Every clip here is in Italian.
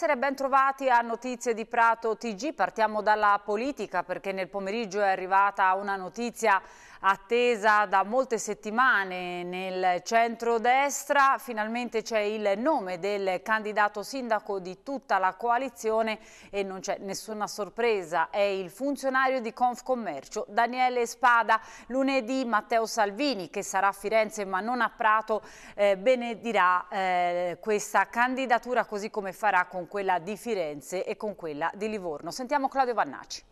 Essere ben trovati a Notizie di Prato TG. Partiamo dalla politica perché nel pomeriggio è arrivata una notizia attesa da molte settimane nel centro-destra. Finalmente c'è il nome del candidato sindaco di tutta la coalizione e non c'è nessuna sorpresa. È il funzionario di Confcommercio Daniele Spada. Lunedì Matteo Salvini, che sarà a Firenze ma non a Prato, eh, benedirà eh, questa candidatura così come farà con quella di Firenze e con quella di Livorno. Sentiamo Claudio Vannacci.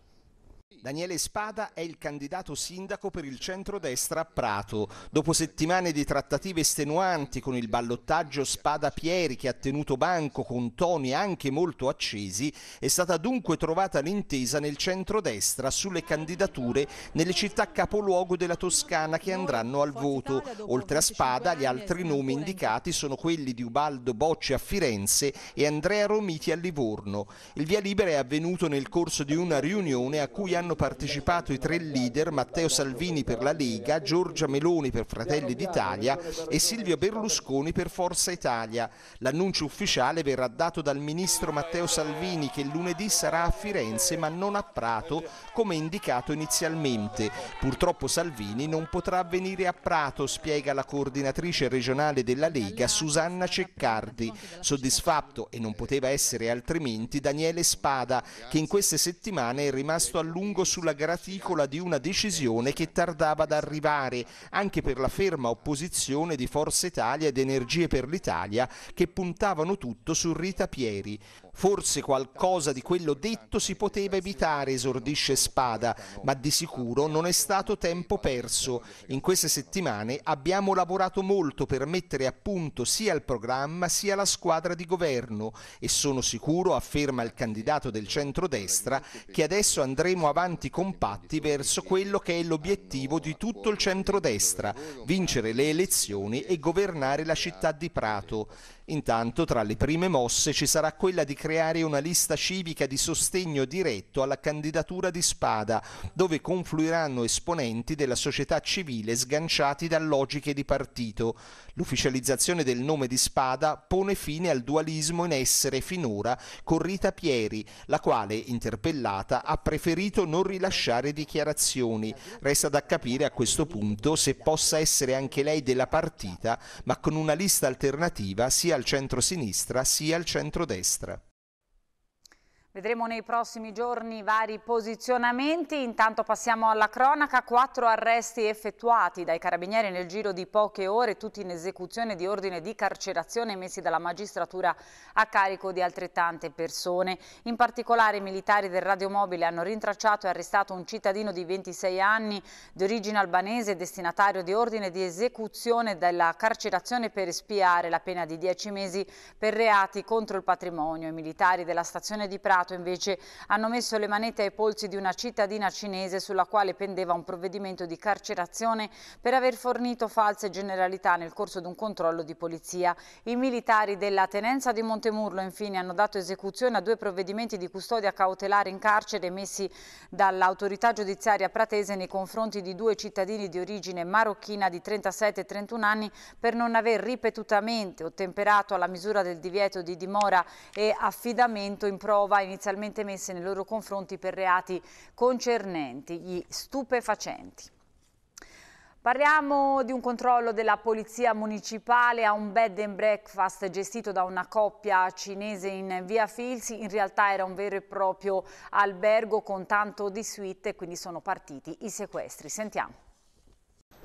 Daniele Spada è il candidato sindaco per il centrodestra a Prato. Dopo settimane di trattative estenuanti con il ballottaggio Spada-Pieri che ha tenuto banco con toni anche molto accesi, è stata dunque trovata l'intesa nel centrodestra sulle candidature nelle città capoluogo della Toscana che andranno al voto. Oltre a Spada, gli altri nomi indicati sono quelli di Ubaldo Bocci a Firenze e Andrea Romiti a Livorno. Il via libera è avvenuto nel corso di una riunione a cui hanno partecipato i tre leader Matteo Salvini per la Lega, Giorgia Meloni per Fratelli d'Italia e Silvio Berlusconi per Forza Italia. L'annuncio ufficiale verrà dato dal ministro Matteo Salvini che lunedì sarà a Firenze ma non a Prato come indicato inizialmente. Purtroppo Salvini non potrà venire a Prato, spiega la coordinatrice regionale della Lega Susanna Ceccardi. Soddisfatto e non poteva essere altrimenti Daniele Spada che in queste settimane è rimasto a lungo lungo sulla graticola di una decisione che tardava ad arrivare, anche per la ferma opposizione di Forza Italia ed Energie per l'Italia, che puntavano tutto su Rita Pieri. Forse qualcosa di quello detto si poteva evitare, esordisce Spada, ma di sicuro non è stato tempo perso. In queste settimane abbiamo lavorato molto per mettere a punto sia il programma sia la squadra di governo e sono sicuro, afferma il candidato del centrodestra, che adesso andremo avanti compatti verso quello che è l'obiettivo di tutto il centrodestra, vincere le elezioni e governare la città di Prato. Intanto tra le prime mosse ci sarà quella di creare una lista civica di sostegno diretto alla candidatura di Spada, dove confluiranno esponenti della società civile sganciati da logiche di partito. L'ufficializzazione del nome di Spada pone fine al dualismo in essere finora con Rita Pieri, la quale, interpellata, ha preferito non rilasciare dichiarazioni. Resta da capire a questo punto se possa essere anche lei della partita, ma con una lista alternativa sia al centro-sinistra sia al centro-destra. Vedremo nei prossimi giorni vari posizionamenti, intanto passiamo alla cronaca, quattro arresti effettuati dai carabinieri nel giro di poche ore, tutti in esecuzione di ordine di carcerazione emessi dalla magistratura a carico di altrettante persone. In particolare i militari del radiomobile hanno rintracciato e arrestato un cittadino di 26 anni di origine albanese destinatario di ordine di esecuzione della carcerazione per espiare la pena di 10 mesi per reati contro il patrimonio. I militari della stazione di Prato Stato invece hanno messo le manette ai polsi di una cittadina cinese sulla quale pendeva un provvedimento di carcerazione per aver fornito false generalità nel corso di un controllo di polizia. I militari della tenenza di Montemurlo infine hanno dato esecuzione a due provvedimenti di custodia cautelare in carcere emessi dall'autorità giudiziaria pratese nei confronti di due cittadini di origine marocchina di 37 e 31 anni per non aver ripetutamente ottemperato alla misura del divieto di dimora e affidamento in prova in inizialmente messe nei loro confronti per reati concernenti gli stupefacenti. Parliamo di un controllo della polizia municipale a un bed and breakfast gestito da una coppia cinese in via Filsi. In realtà era un vero e proprio albergo con tanto di suite, quindi sono partiti i sequestri. Sentiamo.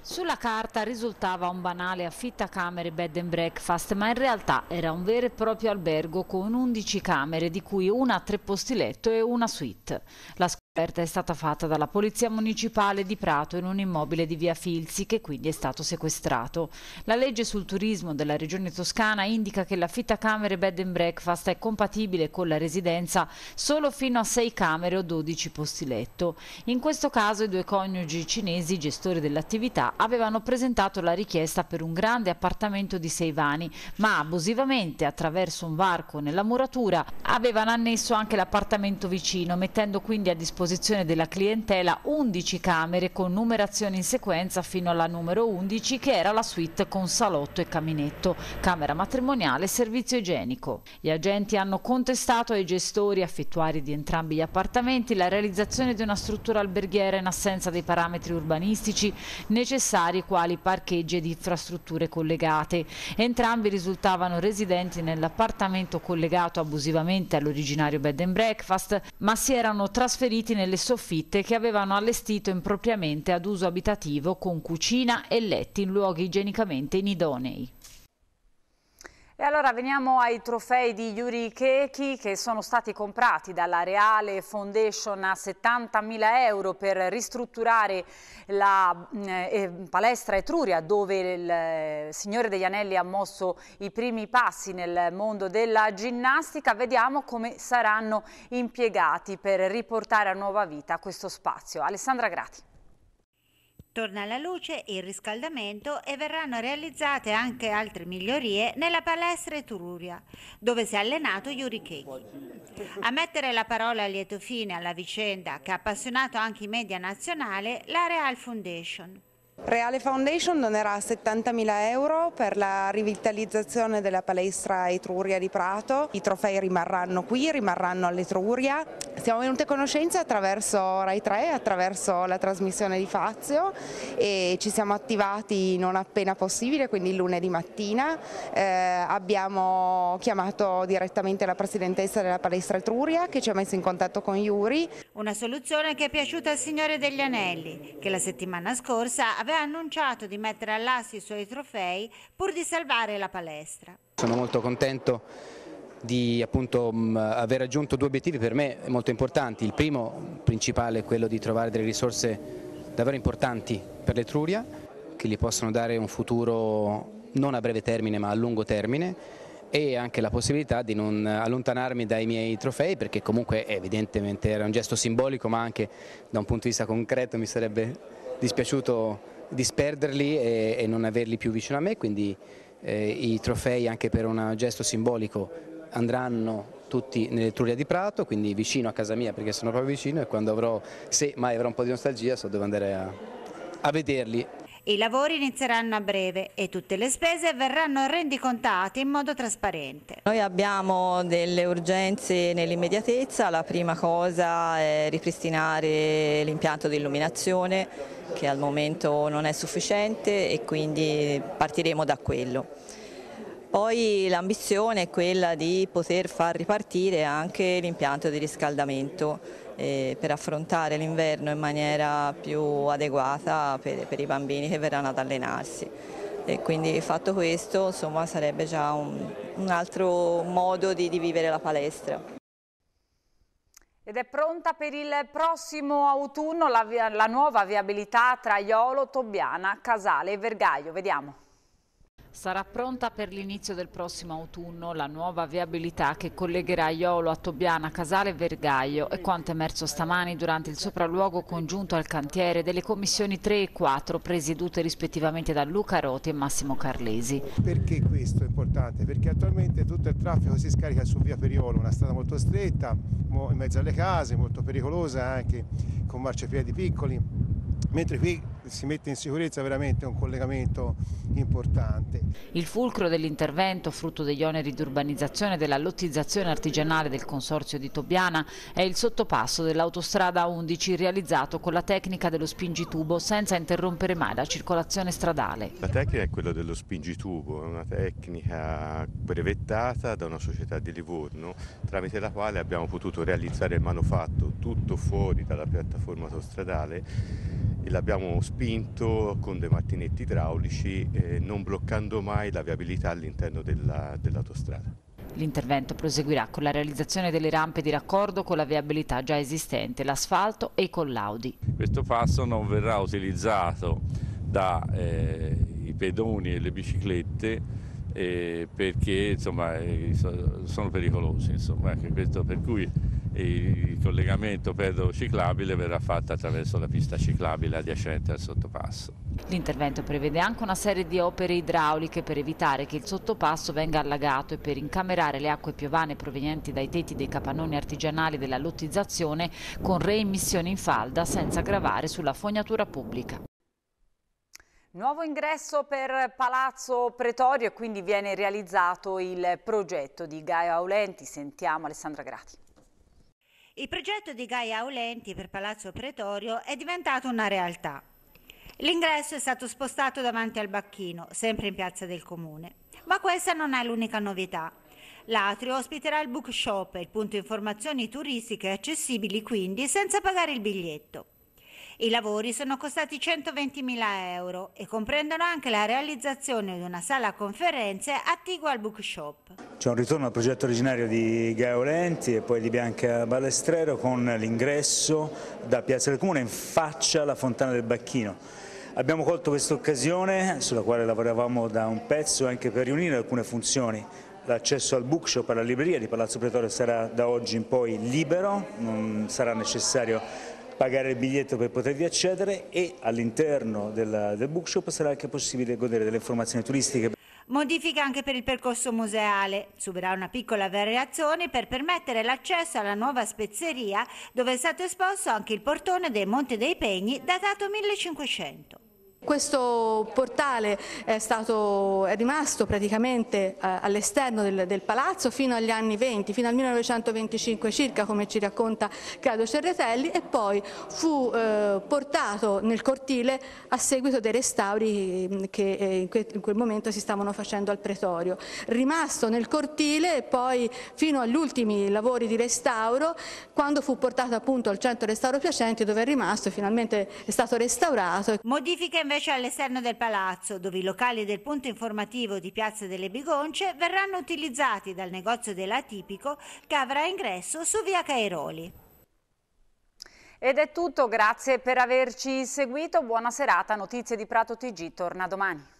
Sulla carta risultava un banale camere bed and breakfast, ma in realtà era un vero e proprio albergo con 11 camere, di cui una a tre posti letto e una suite. La L'offerta è stata fatta dalla Polizia Municipale di Prato in un immobile di via Filzi che quindi è stato sequestrato. La legge sul turismo della regione toscana indica che l'affitta camere bed and breakfast è compatibile con la residenza solo fino a 6 camere o 12 posti letto. In questo caso i due coniugi cinesi, gestori dell'attività, avevano presentato la richiesta per un grande appartamento di sei vani, ma abusivamente attraverso un varco nella muratura avevano annesso anche l'appartamento vicino, mettendo quindi a disposizione disposizione della clientela 11 camere con numerazione in sequenza fino alla numero 11 che era la suite con salotto e caminetto, camera matrimoniale e servizio igienico. Gli agenti hanno contestato ai gestori affittuari di entrambi gli appartamenti la realizzazione di una struttura alberghiera in assenza dei parametri urbanistici necessari quali parcheggi ed infrastrutture collegate. Entrambi risultavano residenti nell'appartamento collegato abusivamente all'originario bed and breakfast ma si erano trasferiti presenti nelle soffitte che avevano allestito impropriamente ad uso abitativo con cucina e letti in luoghi igienicamente inidonei. E allora veniamo ai trofei di Yuri Kechi che sono stati comprati dalla Reale Foundation a 70.000 euro per ristrutturare la eh, eh, palestra Etruria dove il eh, Signore degli Anelli ha mosso i primi passi nel mondo della ginnastica. Vediamo come saranno impiegati per riportare a nuova vita questo spazio. Alessandra Grati. Torna alla luce il riscaldamento e verranno realizzate anche altre migliorie nella palestra Etruria, dove si è allenato Yuri Keghi. A mettere la parola a lieto fine alla vicenda che ha appassionato anche i media nazionali, la Real Foundation. Reale Foundation donerà 70.000 euro per la rivitalizzazione della palestra Etruria di Prato, i trofei rimarranno qui, rimarranno all'Etruria. Siamo venute a conoscenza attraverso Rai 3, attraverso la trasmissione di Fazio e ci siamo attivati non appena possibile, quindi lunedì mattina. Eh, abbiamo chiamato direttamente la presidentessa della palestra Etruria che ci ha messo in contatto con Iuri. Una soluzione che è piaciuta al Signore degli Anelli, che la settimana scorsa aveva annunciato di mettere all'asta i suoi trofei pur di salvare la palestra. Sono molto contento di appunto, mm, aver raggiunto due obiettivi per me molto importanti. Il primo, principale, è quello di trovare delle risorse davvero importanti per l'Etruria, che gli possono dare un futuro non a breve termine ma a lungo termine e anche la possibilità di non allontanarmi dai miei trofei perché comunque evidentemente era un gesto simbolico ma anche da un punto di vista concreto mi sarebbe dispiaciuto disperderli e, e non averli più vicino a me quindi eh, i trofei anche per un gesto simbolico andranno tutti nell'Etruria di Prato, quindi vicino a casa mia perché sono proprio vicino e quando avrò, se mai avrò un po' di nostalgia so dove andare a, a vederli i lavori inizieranno a breve e tutte le spese verranno rendicontate in modo trasparente. Noi abbiamo delle urgenze nell'immediatezza, la prima cosa è ripristinare l'impianto di illuminazione che al momento non è sufficiente e quindi partiremo da quello. Poi l'ambizione è quella di poter far ripartire anche l'impianto di riscaldamento eh, per affrontare l'inverno in maniera più adeguata per, per, i bambini che verranno ad allenarsi. E quindi fatto questo insomma, sarebbe già un, un altro modo di, di vivere la palestra. Ed è pronta per il prossimo autunno la, via, la nuova viabilità tra Iolo, Tobbiana, Casale e Vergaio. Vediamo. Sarà pronta per l'inizio del prossimo autunno la nuova viabilità che collegherà Iolo a Tobiana, Casale e Vergaio e quanto è emerso stamani durante il sopralluogo congiunto al cantiere delle commissioni 3 e 4 presiedute rispettivamente da Luca Roti e Massimo Carlesi. Perché questo è importante? Perché attualmente tutto il traffico si scarica su via Periolo, una strada molto stretta, in mezzo alle case, molto pericolosa anche con marciapiedi piccoli mentre qui si mette in sicurezza veramente un collegamento importante. Il fulcro dell'intervento, frutto degli oneri di urbanizzazione e della lottizzazione artigianale del Consorzio di Tobiana, è il sottopasso dell'autostrada 11 realizzato con la tecnica dello spingitubo senza interrompere mai la circolazione stradale. La tecnica è quella dello spingitubo, è una tecnica brevettata da una società di Livorno tramite la quale abbiamo potuto realizzare il manufatto tutto fuori dalla piattaforma autostradale e l'abbiamo spinto con dei mattinetti idraulici eh, non bloccando mai la viabilità all'interno dell'autostrada. L'intervento proseguirà con la realizzazione delle rampe di raccordo con la viabilità già esistente, l'asfalto e i collaudi. Questo passo non verrà utilizzato dai eh, pedoni e le biciclette eh, perché insomma, eh, sono pericolosi, insomma, per cui il collegamento pedro ciclabile verrà fatto attraverso la pista ciclabile adiacente al sottopasso. L'intervento prevede anche una serie di opere idrauliche per evitare che il sottopasso venga allagato e per incamerare le acque piovane provenienti dai tetti dei capannoni artigianali della lottizzazione con reimmissioni in falda senza gravare sulla fognatura pubblica. Nuovo ingresso per Palazzo Pretorio e quindi viene realizzato il progetto di Gaio Aulenti. Sentiamo Alessandra Grati. Il progetto di Gaia Aulenti per Palazzo Pretorio è diventato una realtà. L'ingresso è stato spostato davanti al Bacchino, sempre in piazza del comune. Ma questa non è l'unica novità. L'atrio ospiterà il bookshop, il punto informazioni turistiche accessibili quindi senza pagare il biglietto. I lavori sono costati 120.000 euro e comprendono anche la realizzazione di una sala conferenze attigua al bookshop. C'è un ritorno al progetto originario di Gaio Lenti e poi di Bianca Balestrero con l'ingresso da Piazza del Comune in faccia alla Fontana del Bacchino. Abbiamo colto questa occasione sulla quale lavoravamo da un pezzo anche per riunire alcune funzioni. L'accesso al bookshop alla libreria di Palazzo Pretorio sarà da oggi in poi libero, non sarà necessario pagare il biglietto per potervi accedere e all'interno del bookshop sarà anche possibile godere delle informazioni turistiche. Modifica anche per il percorso museale. Subirà una piccola variazione per permettere l'accesso alla nuova spezzeria dove è stato esposto anche il portone del Monte dei Pegni datato 1500. Questo portale è, stato, è rimasto praticamente eh, all'esterno del, del, palazzo fino agli anni 20, fino al 1925 circa, come ci racconta Claudio Cerretelli, e poi fu eh, portato nel cortile a seguito dei restauri mm, che eh, in, que in, quel momento si stavano facendo al pretorio. Rimasto nel cortile e poi fino agli ultimi lavori di restauro, quando fu portato appunto al centro restauro Piacenti, dove è rimasto, e finalmente è stato restaurato. Modifiche invece all'esterno del palazzo, dove i locali del punto informativo di Piazza delle Bigonce verranno utilizzati dal negozio dell'Atipico che avrà ingresso su via Cairoli. Ed è tutto, grazie per averci seguito, buona serata, Notizie di Prato TG torna domani.